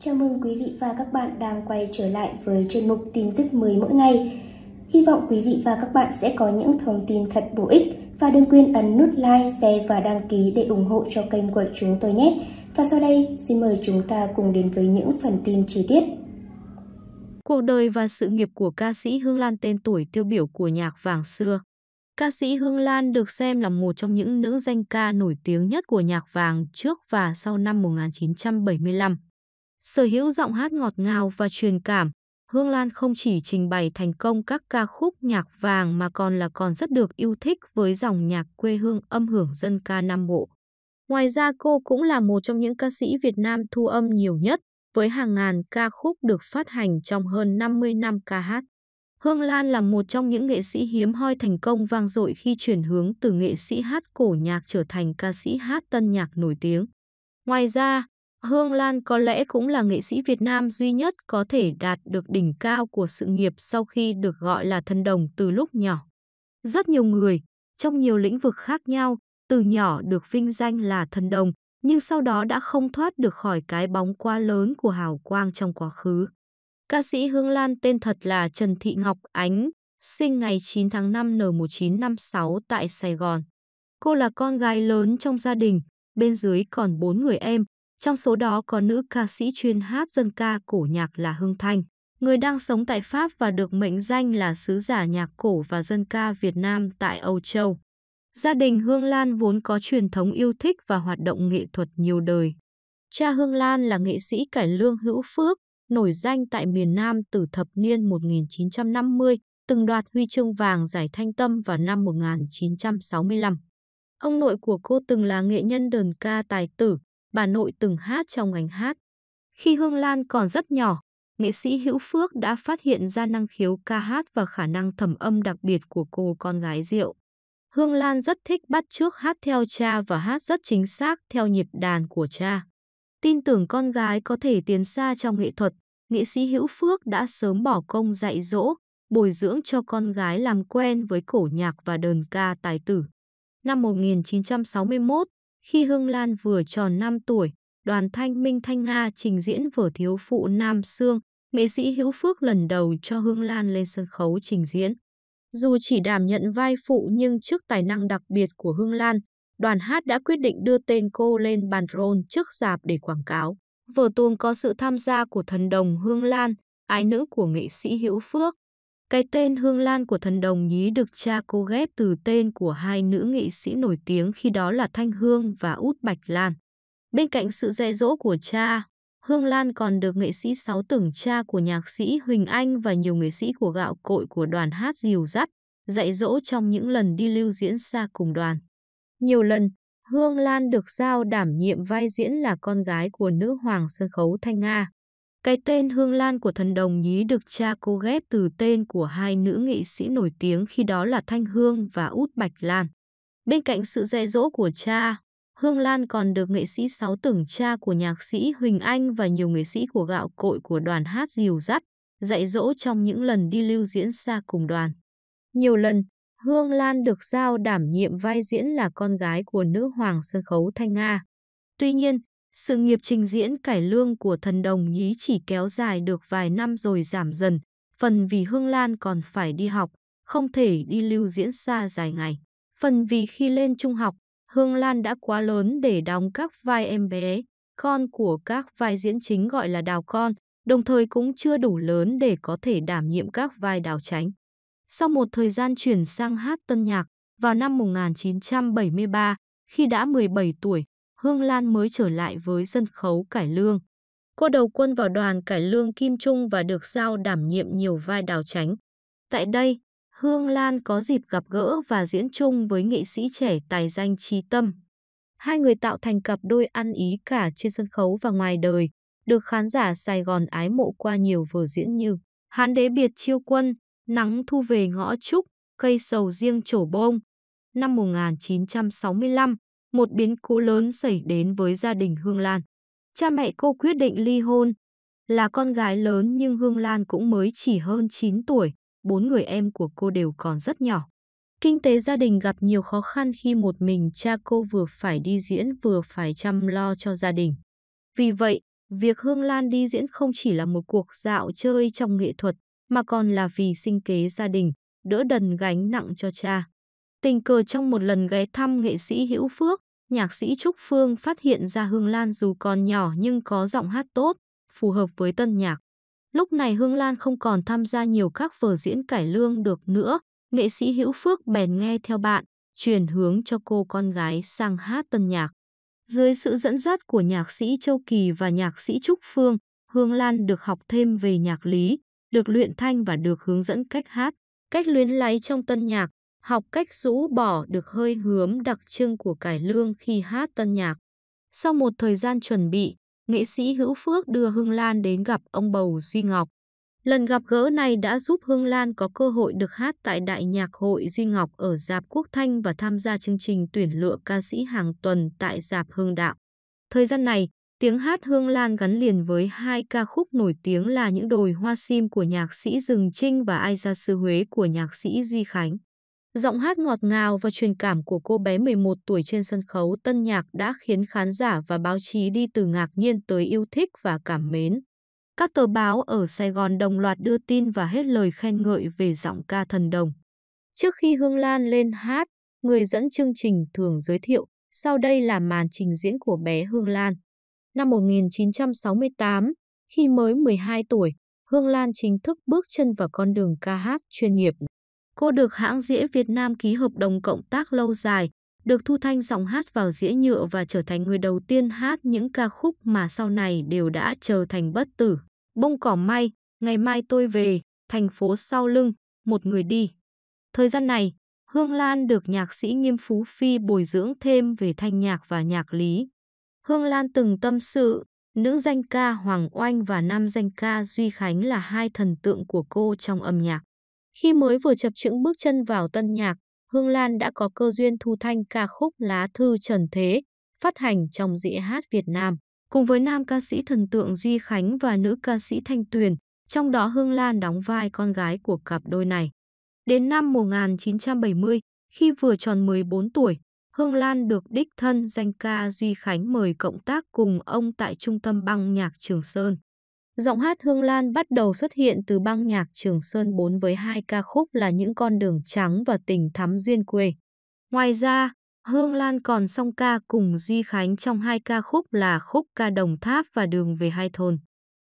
Chào mừng quý vị và các bạn đang quay trở lại với chuyên mục tin tức mới mỗi ngày. Hy vọng quý vị và các bạn sẽ có những thông tin thật bổ ích và đừng quên ấn nút like, share và đăng ký để ủng hộ cho kênh của chúng tôi nhé. Và sau đây, xin mời chúng ta cùng đến với những phần tin chi tiết. Cuộc đời và sự nghiệp của ca sĩ Hương Lan tên tuổi tiêu biểu của nhạc vàng xưa. Ca sĩ Hương Lan được xem là một trong những nữ danh ca nổi tiếng nhất của nhạc vàng trước và sau năm 1975. Sở hữu giọng hát ngọt ngào và truyền cảm, Hương Lan không chỉ trình bày thành công các ca khúc nhạc vàng mà còn là còn rất được yêu thích với dòng nhạc quê hương âm hưởng dân ca Nam Bộ. Ngoài ra cô cũng là một trong những ca sĩ Việt Nam thu âm nhiều nhất, với hàng ngàn ca khúc được phát hành trong hơn 50 năm ca hát. Hương Lan là một trong những nghệ sĩ hiếm hoi thành công vang dội khi chuyển hướng từ nghệ sĩ hát cổ nhạc trở thành ca sĩ hát tân nhạc nổi tiếng. Ngoài ra, Hương Lan có lẽ cũng là nghệ sĩ Việt Nam duy nhất có thể đạt được đỉnh cao của sự nghiệp sau khi được gọi là thần đồng từ lúc nhỏ. Rất nhiều người, trong nhiều lĩnh vực khác nhau, từ nhỏ được vinh danh là thần đồng, nhưng sau đó đã không thoát được khỏi cái bóng quá lớn của hào quang trong quá khứ. Ca sĩ Hương Lan tên thật là Trần Thị Ngọc Ánh, sinh ngày 9 tháng 5 năm 1956 tại Sài Gòn. Cô là con gái lớn trong gia đình, bên dưới còn bốn người em, trong số đó có nữ ca sĩ chuyên hát dân ca cổ nhạc là Hương Thanh, người đang sống tại Pháp và được mệnh danh là sứ giả nhạc cổ và dân ca Việt Nam tại Âu Châu. Gia đình Hương Lan vốn có truyền thống yêu thích và hoạt động nghệ thuật nhiều đời. Cha Hương Lan là nghệ sĩ cải lương hữu phước, nổi danh tại miền Nam từ thập niên 1950, từng đoạt huy chương vàng giải thanh tâm vào năm 1965. Ông nội của cô từng là nghệ nhân đờn ca tài tử, bà nội từng hát trong ngành hát. Khi Hương Lan còn rất nhỏ, nghệ sĩ Hữu Phước đã phát hiện ra năng khiếu ca hát và khả năng thẩm âm đặc biệt của cô con gái Diệu. Hương Lan rất thích bắt chước hát theo cha và hát rất chính xác theo nhịp đàn của cha. Tin tưởng con gái có thể tiến xa trong nghệ thuật, nghệ sĩ Hữu Phước đã sớm bỏ công dạy dỗ, bồi dưỡng cho con gái làm quen với cổ nhạc và đờn ca tài tử. Năm 1961, khi Hương Lan vừa tròn 5 tuổi, đoàn thanh Minh Thanh Nga trình diễn vở Thiếu Phụ Nam Sương, nghệ sĩ Hữu Phước lần đầu cho Hương Lan lên sân khấu trình diễn. Dù chỉ đảm nhận vai phụ nhưng trước tài năng đặc biệt của Hương Lan, đoàn hát đã quyết định đưa tên cô lên bàn rôn trước dạp để quảng cáo. Vở tuồng có sự tham gia của thần đồng Hương Lan, ái nữ của nghệ sĩ Hữu Phước, cái tên Hương Lan của thần đồng nhí được cha cô ghép từ tên của hai nữ nghị sĩ nổi tiếng khi đó là Thanh Hương và Út Bạch Lan. Bên cạnh sự dạy dỗ của cha, Hương Lan còn được nghệ sĩ Sáu Tưởng cha của nhạc sĩ Huỳnh Anh và nhiều nghệ sĩ của gạo cội của đoàn hát dìu dắt, dạy dỗ trong những lần đi lưu diễn xa cùng đoàn. Nhiều lần, Hương Lan được giao đảm nhiệm vai diễn là con gái của nữ hoàng sân khấu Thanh Nga. Cái tên Hương Lan của thần đồng nhí được cha cô ghép từ tên của hai nữ nghị sĩ nổi tiếng khi đó là Thanh Hương và Út Bạch Lan. Bên cạnh sự dạy dỗ của cha, Hương Lan còn được nghệ sĩ Sáu Tưởng cha của nhạc sĩ Huỳnh Anh và nhiều nghệ sĩ của gạo cội của đoàn hát diều dắt, dạy dỗ trong những lần đi lưu diễn xa cùng đoàn. Nhiều lần, Hương Lan được giao đảm nhiệm vai diễn là con gái của nữ hoàng sân khấu Thanh Nga. Tuy nhiên, sự nghiệp trình diễn cải lương của thần đồng nhí chỉ kéo dài được vài năm rồi giảm dần, phần vì Hương Lan còn phải đi học, không thể đi lưu diễn xa dài ngày. Phần vì khi lên trung học, Hương Lan đã quá lớn để đóng các vai em bé, con của các vai diễn chính gọi là đào con, đồng thời cũng chưa đủ lớn để có thể đảm nhiệm các vai đào tránh. Sau một thời gian chuyển sang hát tân nhạc, vào năm 1973, khi đã 17 tuổi, Hương Lan mới trở lại với sân khấu cải lương. Cô đầu quân vào đoàn cải lương Kim Trung và được giao đảm nhiệm nhiều vai đào tránh. Tại đây, Hương Lan có dịp gặp gỡ và diễn chung với nghệ sĩ trẻ tài danh Trí Tâm. Hai người tạo thành cặp đôi ăn ý cả trên sân khấu và ngoài đời, được khán giả Sài Gòn ái mộ qua nhiều vở diễn như Hán đế biệt chiêu quân, Nắng thu về ngõ trúc, Cây sầu riêng trổ bông. Năm 1965, một biến cố lớn xảy đến với gia đình Hương Lan. Cha mẹ cô quyết định ly hôn. Là con gái lớn nhưng Hương Lan cũng mới chỉ hơn 9 tuổi, bốn người em của cô đều còn rất nhỏ. Kinh tế gia đình gặp nhiều khó khăn khi một mình cha cô vừa phải đi diễn vừa phải chăm lo cho gia đình. Vì vậy, việc Hương Lan đi diễn không chỉ là một cuộc dạo chơi trong nghệ thuật, mà còn là vì sinh kế gia đình, đỡ đần gánh nặng cho cha. Tình cờ trong một lần ghé thăm nghệ sĩ Hữu Phước, nhạc sĩ Trúc Phương phát hiện ra Hương Lan dù còn nhỏ nhưng có giọng hát tốt, phù hợp với tân nhạc. Lúc này Hương Lan không còn tham gia nhiều các vở diễn cải lương được nữa, nghệ sĩ Hữu Phước bèn nghe theo bạn, truyền hướng cho cô con gái sang hát tân nhạc. Dưới sự dẫn dắt của nhạc sĩ Châu Kỳ và nhạc sĩ Trúc Phương, Hương Lan được học thêm về nhạc lý, được luyện thanh và được hướng dẫn cách hát, cách luyến láy trong tân nhạc, học cách rũ bỏ được hơi hướng đặc trưng của cải lương khi hát tân nhạc. Sau một thời gian chuẩn bị, nghệ sĩ Hữu Phước đưa Hương Lan đến gặp ông bầu Duy Ngọc. Lần gặp gỡ này đã giúp Hương Lan có cơ hội được hát tại Đại nhạc hội Duy Ngọc ở Giạp Quốc Thanh và tham gia chương trình tuyển lựa ca sĩ hàng tuần tại Giạp Hương Đạo. Thời gian này, tiếng hát Hương Lan gắn liền với hai ca khúc nổi tiếng là Những đồi hoa sim của nhạc sĩ Dừng Trinh và Ai ra sư Huế của nhạc sĩ Duy Khánh. Giọng hát ngọt ngào và truyền cảm của cô bé 11 tuổi trên sân khấu tân nhạc đã khiến khán giả và báo chí đi từ ngạc nhiên tới yêu thích và cảm mến. Các tờ báo ở Sài Gòn đồng loạt đưa tin và hết lời khen ngợi về giọng ca thần đồng. Trước khi Hương Lan lên hát, người dẫn chương trình thường giới thiệu, sau đây là màn trình diễn của bé Hương Lan. Năm 1968, khi mới 12 tuổi, Hương Lan chính thức bước chân vào con đường ca hát chuyên nghiệp Cô được hãng dĩa Việt Nam ký hợp đồng cộng tác lâu dài, được thu thanh giọng hát vào dĩa nhựa và trở thành người đầu tiên hát những ca khúc mà sau này đều đã trở thành bất tử. Bông cỏ may, ngày mai tôi về, thành phố sau lưng, một người đi. Thời gian này, Hương Lan được nhạc sĩ Nghiêm Phú Phi bồi dưỡng thêm về thanh nhạc và nhạc lý. Hương Lan từng tâm sự, nữ danh ca Hoàng Oanh và nam danh ca Duy Khánh là hai thần tượng của cô trong âm nhạc. Khi mới vừa chập chững bước chân vào tân nhạc, Hương Lan đã có cơ duyên thu thanh ca khúc Lá Thư Trần Thế, phát hành trong dĩa hát Việt Nam, cùng với nam ca sĩ thần tượng Duy Khánh và nữ ca sĩ Thanh Tuyền, trong đó Hương Lan đóng vai con gái của cặp đôi này. Đến năm 1970, khi vừa tròn 14 tuổi, Hương Lan được đích thân danh ca Duy Khánh mời cộng tác cùng ông tại trung tâm băng nhạc Trường Sơn giọng hát Hương Lan bắt đầu xuất hiện từ băng nhạc Trường Sơn 4 với hai ca khúc là Những con đường trắng và Tình thắm duyên quê. Ngoài ra, Hương Lan còn song ca cùng Duy Khánh trong hai ca khúc là khúc ca Đồng Tháp và Đường về hai thôn.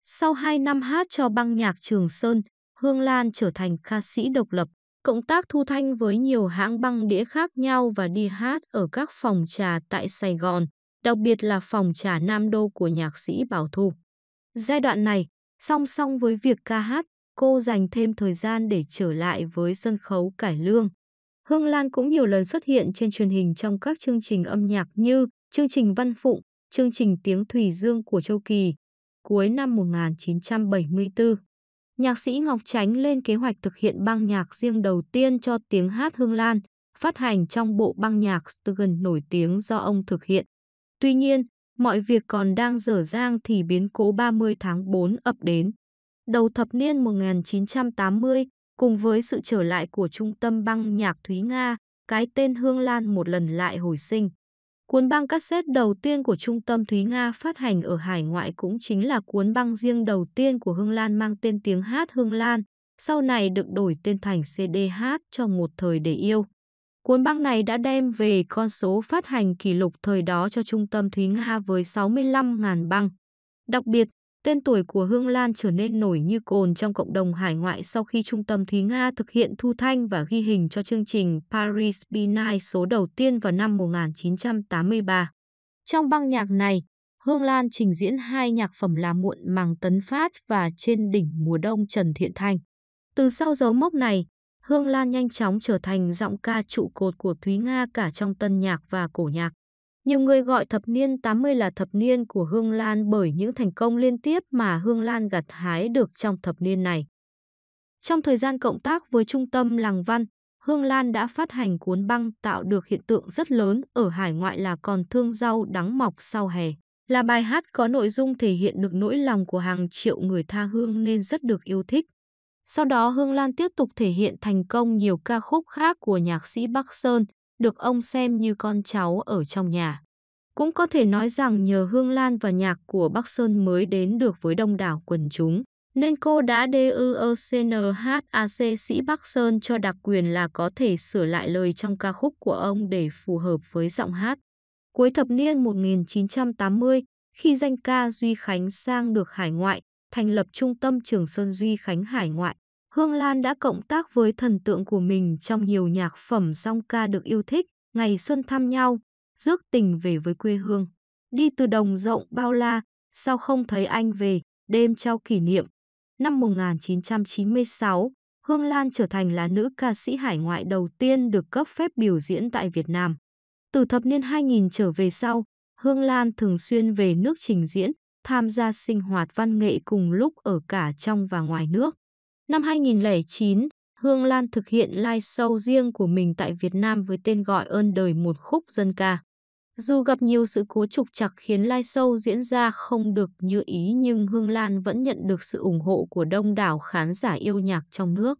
Sau 2 năm hát cho băng nhạc Trường Sơn, Hương Lan trở thành ca sĩ độc lập, cộng tác thu thanh với nhiều hãng băng đĩa khác nhau và đi hát ở các phòng trà tại Sài Gòn, đặc biệt là phòng trà Nam Đô của nhạc sĩ Bảo Thu. Giai đoạn này, song song với việc ca hát, cô dành thêm thời gian để trở lại với sân khấu cải lương. Hương Lan cũng nhiều lần xuất hiện trên truyền hình trong các chương trình âm nhạc như chương trình Văn Phụng, chương trình Tiếng Thủy Dương của Châu Kỳ. Cuối năm 1974, nhạc sĩ Ngọc Tránh lên kế hoạch thực hiện băng nhạc riêng đầu tiên cho tiếng hát Hương Lan, phát hành trong bộ băng nhạc Stugan nổi tiếng do ông thực hiện. Tuy nhiên, mọi việc còn đang dở dang thì biến cố 30 tháng 4 ập đến. Đầu thập niên 1980, cùng với sự trở lại của trung tâm băng nhạc Thúy Nga, cái tên Hương Lan một lần lại hồi sinh. Cuốn băng cassette đầu tiên của trung tâm Thúy Nga phát hành ở hải ngoại cũng chính là cuốn băng riêng đầu tiên của Hương Lan mang tên tiếng hát Hương Lan, sau này được đổi tên thành CDH cho một thời để yêu. Cuốn băng này đã đem về con số phát hành kỷ lục thời đó cho trung tâm Thúy Nga với 65.000 băng. Đặc biệt, tên tuổi của Hương Lan trở nên nổi như cồn trong cộng đồng hải ngoại sau khi trung tâm Thúy Nga thực hiện thu thanh và ghi hình cho chương trình Paris Be Nice số đầu tiên vào năm 1983. Trong băng nhạc này, Hương Lan trình diễn hai nhạc phẩm là Muộn Màng Tấn Phát và Trên Đỉnh Mùa Đông Trần Thiện Thanh. Từ sau dấu mốc này, Hương Lan nhanh chóng trở thành giọng ca trụ cột của Thúy Nga cả trong tân nhạc và cổ nhạc. Nhiều người gọi thập niên 80 là thập niên của Hương Lan bởi những thành công liên tiếp mà Hương Lan gặt hái được trong thập niên này. Trong thời gian cộng tác với Trung tâm Làng Văn, Hương Lan đã phát hành cuốn băng tạo được hiện tượng rất lớn ở hải ngoại là Còn thương rau đắng mọc sau hè. Là bài hát có nội dung thể hiện được nỗi lòng của hàng triệu người tha hương nên rất được yêu thích. Sau đó Hương Lan tiếp tục thể hiện thành công nhiều ca khúc khác của nhạc sĩ Bắc Sơn, được ông xem như con cháu ở trong nhà. Cũng có thể nói rằng nhờ Hương Lan và nhạc của Bắc Sơn mới đến được với đông đảo quần chúng, nên cô đã DUOCNHAC sĩ Bắc Sơn cho đặc quyền là có thể sửa lại lời trong ca khúc của ông để phù hợp với giọng hát. Cuối thập niên 1980, khi danh ca Duy Khánh sang được hải ngoại, thành lập trung tâm Trường Sơn Duy Khánh Hải Ngoại. Hương Lan đã cộng tác với thần tượng của mình trong nhiều nhạc phẩm song ca được yêu thích, ngày xuân thăm nhau, rước tình về với quê hương. Đi từ đồng rộng bao la, sao không thấy anh về, đêm trao kỷ niệm. Năm 1996, Hương Lan trở thành là nữ ca sĩ hải ngoại đầu tiên được cấp phép biểu diễn tại Việt Nam. Từ thập niên 2000 trở về sau, Hương Lan thường xuyên về nước trình diễn, tham gia sinh hoạt văn nghệ cùng lúc ở cả trong và ngoài nước. Năm 2009, Hương Lan thực hiện live show riêng của mình tại Việt Nam với tên gọi Ơn đời một khúc dân ca. Dù gặp nhiều sự cố trục trặc khiến live show diễn ra không được như ý nhưng Hương Lan vẫn nhận được sự ủng hộ của đông đảo khán giả yêu nhạc trong nước.